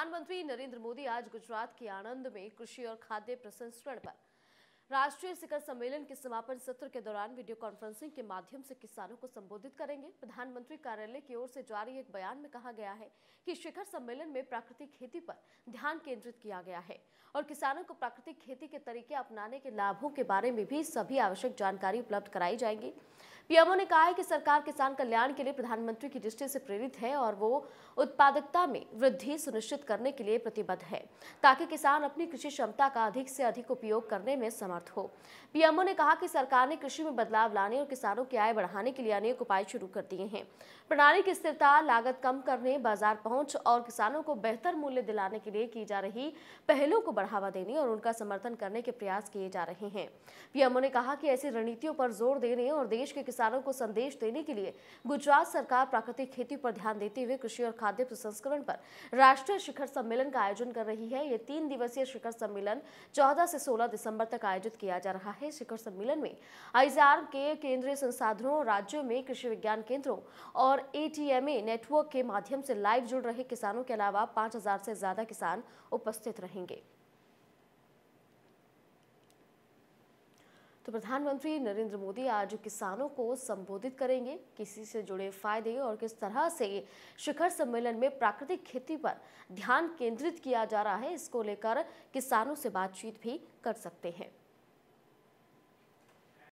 प्रधानमंत्री नरेंद्र मोदी आज गुजरात के आनंद में कृषि और खाद्य प्रसंस्करण पर राष्ट्रीय शिखर सम्मेलन के समापन सत्र के दौरान वीडियो कॉन्फ्रेंसिंग के माध्यम से किसानों को संबोधित करेंगे प्रधानमंत्री कार्यालय की ओर से जारी एक बयान में कहा गया है कि शिखर सम्मेलन में प्राकृतिक खेती पर ध्यान केंद्रित किया गया है और किसानों को प्राकृतिक खेती के तरीके अपनाने के लाभों के बारे में भी सभी आवश्यक जानकारी उपलब्ध कराई जाएंगी पीएमओ ने कहा है कि सरकार किसान कल्याण के लिए प्रधानमंत्री की दृष्टि से प्रेरित है और वो उत्पादकता में वृद्धि सुनिश्चित करने के लिए प्रतिबद्ध है ताकि किसान अपनी कृषि क्षमता का अधिक से अधिक उपयोग करने में समर्थ हो पीएमओ ने कहा कि सरकार ने कृषि में बदलाव लाने और किसानों की आय बढ़ाने के लिए अनेक उपाय शुरू कर दिए हैं प्रणाली की स्थिरता लागत कम करने बाजार पहुंच और किसानों को बेहतर मूल्य दिलाने के लिए की जा रही पहलों को बढ़ावा देने और उनका समर्थन करने के प्रयास किए जा रहे हैं पीएमओ ने कहा कि ऐसी रणनीतियों पर जोर देने और देश के किसान किसानों को संदेश देने के लिए गुजरात सरकार प्राकृतिक खेती पर ध्यान देते हुए कृषि और खाद्य प्रसंस्करण पर राष्ट्रीय शिखर सम्मेलन का आयोजन कर रही है ये तीन दिवसीय शिखर सम्मेलन चौदह से सोलह दिसंबर तक आयोजित किया जा रहा है शिखर सम्मेलन में आईजार के केंद्रीय संसाधनों और राज्यों में कृषि विज्ञान केंद्रों और ए नेटवर्क के माध्यम से लाइव जुड़ रहे किसानों के अलावा पांच से ज्यादा किसान उपस्थित रहेंगे तो प्रधानमंत्री नरेंद्र मोदी आज किसानों को संबोधित करेंगे किसी से जुड़े फायदे और किस तरह से शिखर सम्मेलन में प्राकृतिक खेती पर ध्यान केंद्रित किया जा रहा है इसको लेकर किसानों से बातचीत भी कर सकते हैं